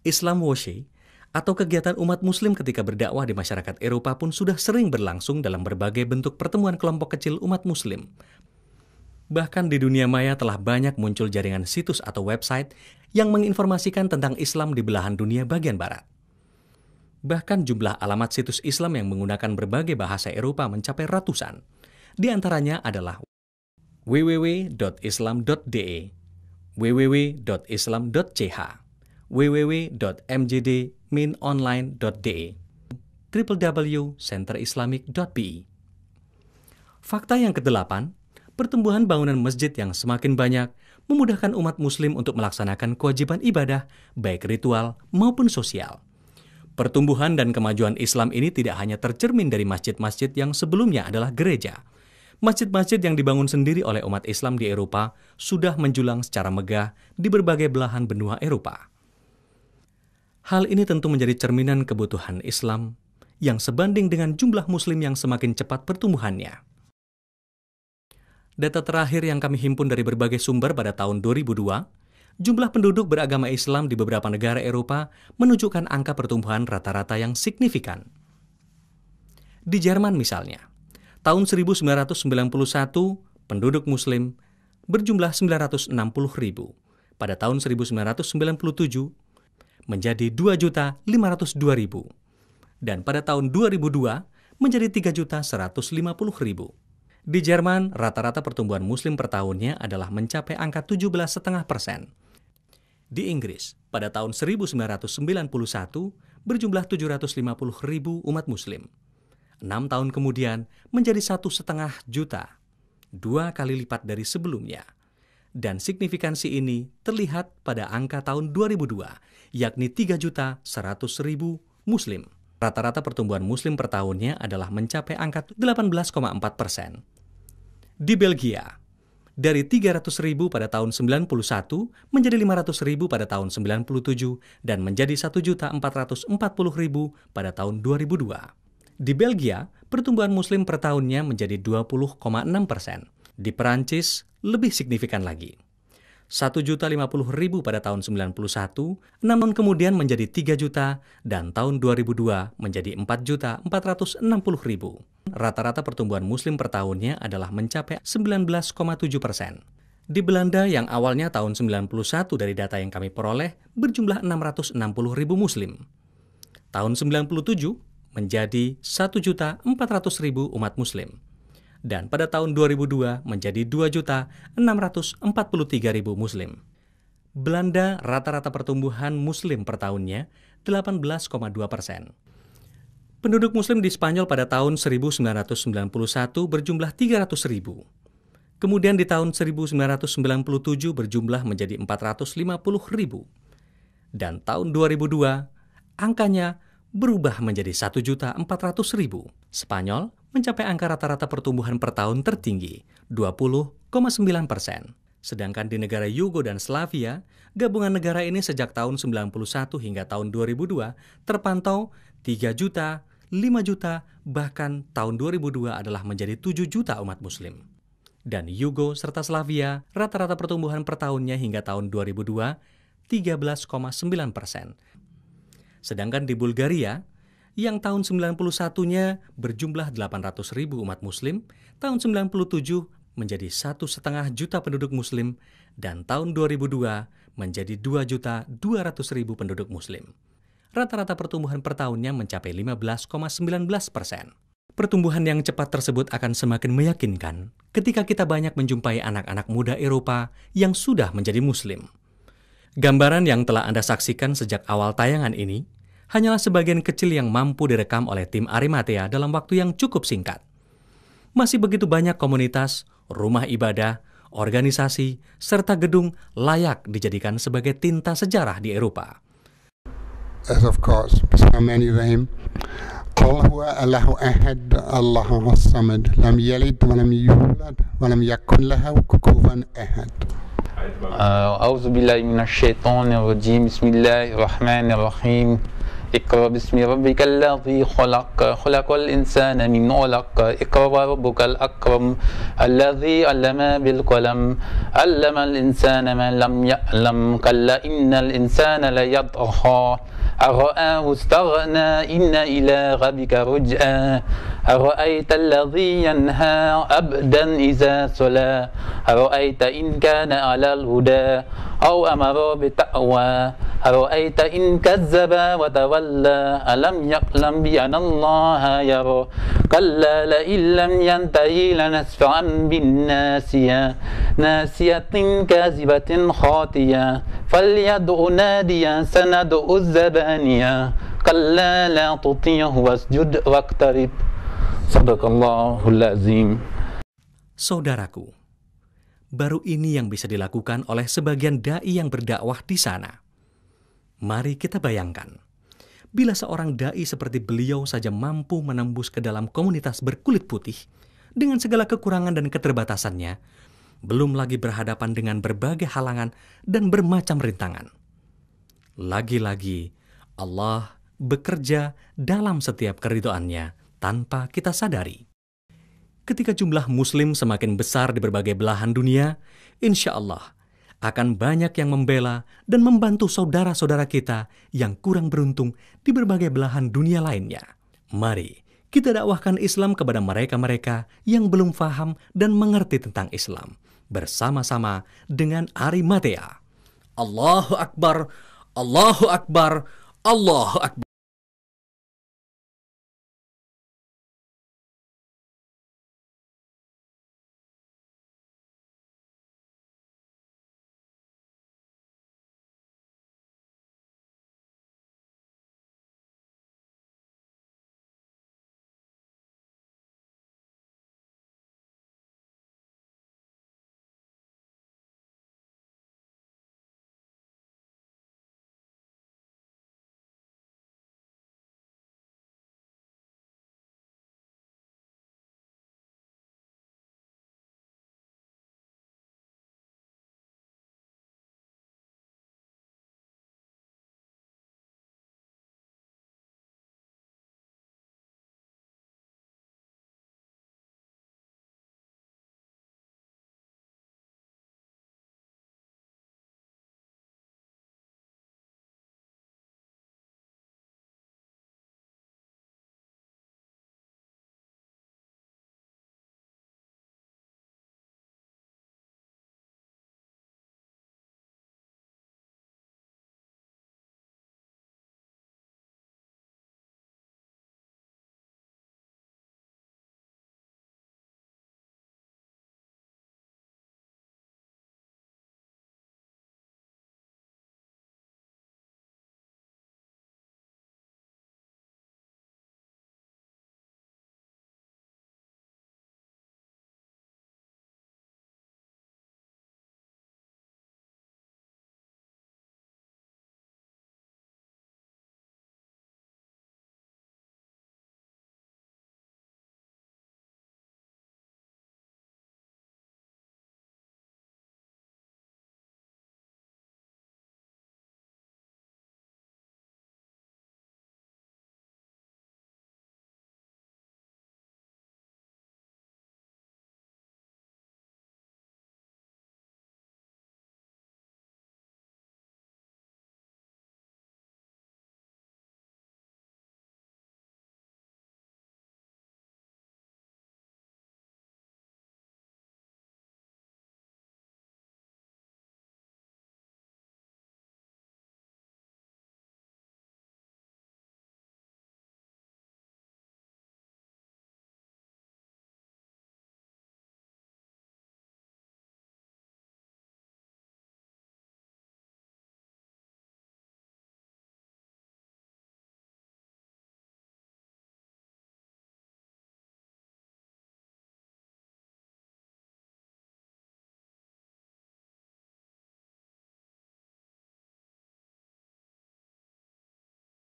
Islam Washe atau kegiatan umat muslim ketika berdakwah di masyarakat Eropa pun sudah sering berlangsung dalam berbagai bentuk pertemuan kelompok kecil umat muslim. Bahkan di dunia maya telah banyak muncul jaringan situs atau website yang menginformasikan tentang Islam di belahan dunia bagian barat. Bahkan jumlah alamat situs Islam yang menggunakan berbagai bahasa Eropa mencapai ratusan. Di antaranya adalah www.islam.de, www.islam.ch, www.mjd-online.de, www.centerislamic.bi. Fakta yang kedelapan, pertumbuhan bangunan masjid yang semakin banyak memudahkan umat muslim untuk melaksanakan kewajiban ibadah, baik ritual maupun sosial. Pertumbuhan dan kemajuan Islam ini tidak hanya tercermin dari masjid-masjid yang sebelumnya adalah gereja, Masjid-masjid yang dibangun sendiri oleh umat Islam di Eropa sudah menjulang secara megah di berbagai belahan benua Eropa. Hal ini tentu menjadi cerminan kebutuhan Islam yang sebanding dengan jumlah muslim yang semakin cepat pertumbuhannya. Data terakhir yang kami himpun dari berbagai sumber pada tahun 2002, jumlah penduduk beragama Islam di beberapa negara Eropa menunjukkan angka pertumbuhan rata-rata yang signifikan. Di Jerman misalnya, tahun 1991 penduduk muslim berjumlah 960 ribu. Pada tahun 1997 menjadi 2.502.000 dan pada tahun 2002 menjadi 3.150.000. Di Jerman, rata-rata pertumbuhan muslim per tahunnya adalah mencapai angka 17,5 persen. Di Inggris, pada tahun 1991 berjumlah 750 ribu umat muslim enam tahun kemudian menjadi satu setengah juta, dua kali lipat dari sebelumnya. Dan signifikansi ini terlihat pada angka tahun 2002, yakni 3 juta 100 ribu muslim. Rata-rata pertumbuhan muslim per tahunnya adalah mencapai angka 18,4 persen. Di Belgia, dari 300 ribu pada tahun 91 menjadi 500 ribu pada tahun 97 dan menjadi juta ribu pada tahun 2002. Di Belgia, pertumbuhan muslim per tahunnya menjadi 20,6 persen. Di Perancis, lebih signifikan lagi. 1.050.000 pada tahun 91, namun kemudian menjadi 3 juta, dan tahun 2002 menjadi 4.460.000. Rata-rata pertumbuhan muslim per tahunnya adalah mencapai 19,7 persen. Di Belanda yang awalnya tahun 91 dari data yang kami peroleh berjumlah 660.000 muslim. Tahun 97 menjadi 1.400.000 umat muslim dan pada tahun 2002 menjadi 2.643.000 muslim. Belanda rata-rata pertumbuhan muslim per tahunnya 18,2 persen. Penduduk muslim di Spanyol pada tahun 1991 berjumlah 300 ribu. Kemudian di tahun 1997 berjumlah menjadi 450 ribu. Dan tahun 2002 angkanya berubah menjadi 1.400.000. Spanyol mencapai angka rata-rata pertumbuhan per tahun tertinggi, 20,9 persen. Sedangkan di negara Yugo dan Slavia, gabungan negara ini sejak tahun 91 hingga tahun 2002 terpantau 3 juta, 5 juta, bahkan tahun 2002 adalah menjadi 7 juta umat muslim. Dan Yugo serta Slavia, rata-rata pertumbuhan per tahunnya hingga tahun 2002 13,9 persen Sedangkan di Bulgaria, yang tahun 91-nya berjumlah 800 ribu umat muslim, tahun 97 menjadi satu setengah juta penduduk muslim, dan tahun 2002 menjadi 2 juta 200 ribu penduduk muslim. Rata-rata pertumbuhan per tahunnya mencapai 15,19 persen. Pertumbuhan yang cepat tersebut akan semakin meyakinkan ketika kita banyak menjumpai anak-anak muda Eropa yang sudah menjadi muslim. Gambaran yang telah Anda saksikan sejak awal tayangan ini hanyalah sebagian kecil yang mampu direkam oleh tim Arimatea dalam waktu yang cukup singkat. Masih begitu banyak komunitas, rumah ibadah, organisasi, serta gedung layak dijadikan sebagai tinta sejarah di Eropa. of course, اقرأ باسم ربك الذي خلق خلق الإنسان من علق اقرأ ربك الأكرم الذي علم بالقلم علم الإنسان ما لم يعلم كلا إن الإنسان ليطغى أرآه استغنى إن إلى ربك رجعا أرأيت الذي ينهى أبدا إذا صلى أرأيت إن كان على الهدى أو أمر بالتقوى أرأيت إن كذب وتولى ألم يعلم بأن الله يرى كلا لئن لم ينتهي لنسفعا بالناسية ناسية كاذبة خاطية فليدع ناديا سندع الزبائن ثانية كلا لا تطيعه واسجد واقترب Sadaqallahul azim. Saudaraku, baru ini yang bisa dilakukan oleh sebagian dai yang berdakwah di sana. Mari kita bayangkan, bila seorang dai seperti beliau saja mampu menembus ke dalam komunitas berkulit putih dengan segala kekurangan dan keterbatasannya, belum lagi berhadapan dengan berbagai halangan dan bermacam rintangan. Lagi-lagi, Allah bekerja dalam setiap keridoannya tanpa kita sadari. Ketika jumlah muslim semakin besar di berbagai belahan dunia, insya Allah akan banyak yang membela dan membantu saudara-saudara kita yang kurang beruntung di berbagai belahan dunia lainnya. Mari kita dakwahkan Islam kepada mereka-mereka yang belum faham dan mengerti tentang Islam bersama-sama dengan Ari Akbar, Allahu Akbar, Allahu Akbar, Allahu Akbar.